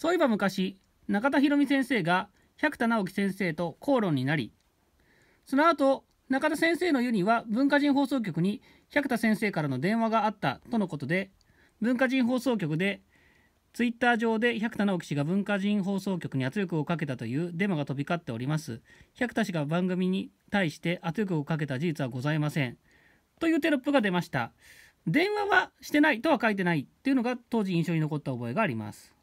そういえば昔中田博美先生が百田直樹先生と口論になりその後中田先生の湯には文化人放送局に百田先生からの電話があったとのことで文化人放送局でツイッター上で百田直樹氏が文化人放送局に圧力をかけたというデマが飛び交っております百田氏が番組に対して圧力をかけた事実はございませんというテロップが出ました電話はしてないとは書いてないっていうのが当時印象に残った覚えがあります